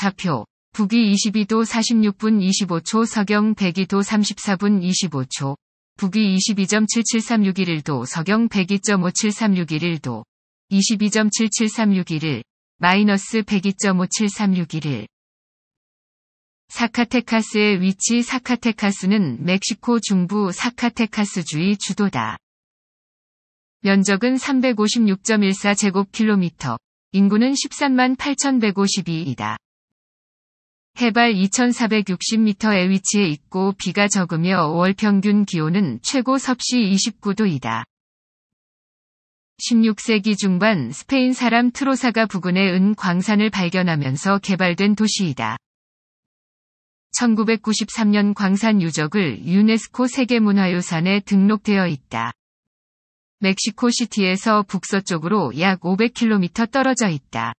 좌표 북위 22도 46분 25초 서경 102도 34분 25초 북위 22.77361도 서경 102.57361도 22.77361 마이너스 102.57361 사카테카스의 위치 사카테카스는 멕시코 중부 사카테카스주의 주도다. 면적은 356.14제곱킬로미터, 인구는 1 3 8152이다. 해발 2460m에 위치해 있고 비가 적으며 월 평균 기온은 최고 섭씨 29도이다. 16세기 중반 스페인 사람 트로사가 부근의 은 광산을 발견하면서 개발된 도시이다. 1993년 광산 유적을 유네스코 세계문화유산에 등록되어 있다. 멕시코시티에서 북서쪽으로 약 500km 떨어져 있다.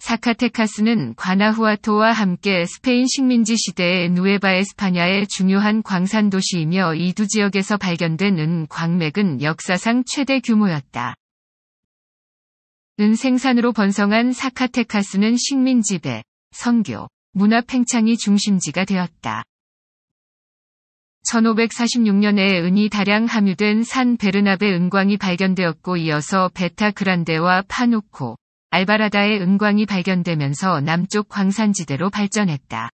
사카테카스는 과나후아토와 함께 스페인 식민지 시대의 누에바에스파냐의 중요한 광산 도시이며 이 두 지역에서 발견된 은 광맥은 역사상 최대 규모였다. 은 생산으로 번성한 사카테카스는 식민지배, 선교, 문화 팽창이 중심지가 되었다. 1546년에 은이 다량 함유된 산 베르나베 은광이 발견되었고 이어서 베타 그란데와 파누코, 알바라다의 은광이 발견되면서 남쪽 광산지대로 발전했다.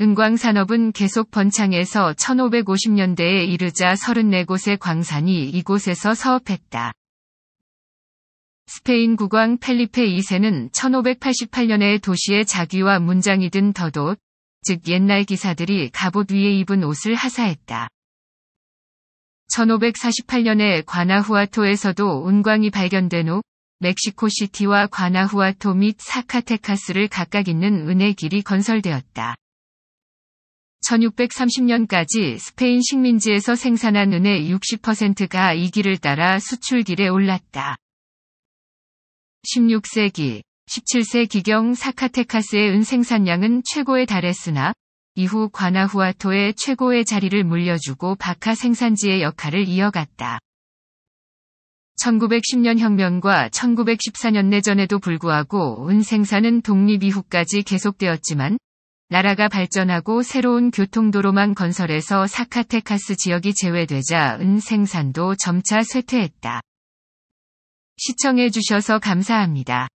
은광 산업은 계속 번창해서 1550년대에 이르자 34곳의 광산이 이곳에서 사업했다. 스페인 국왕 펠리페 2세는 1588년에 도시의 자귀와 문장이 든 더돗, 즉 옛날 기사들이 갑옷 위에 입은 옷을 하사했다. 1548년에 과나후아토에서도 은광이 발견된 후 멕시코시티와 과나후아토 및 사카테카스를 각각 있는 은혜 길이 건설되었다. 1630년까지 스페인 식민지에서 생산한 은의 60%가 이 길을 따라 수출길에 올랐다. 16세기, 17세기경 사카테카스의 은 생산량은 최고에 달했으나 이후 과나후아토의 최고의 자리를 물려주고 바카 생산지의 역할을 이어갔다. 1910년 혁명과 1914년 내전에도 불구하고 은 생산은 독립 이후까지 계속되었지만 나라가 발전하고 새로운 교통도로만 건설해서 사카테카스 지역이 제외되자 은 생산도 점차 쇠퇴했다. 시청해주셔서 감사합니다.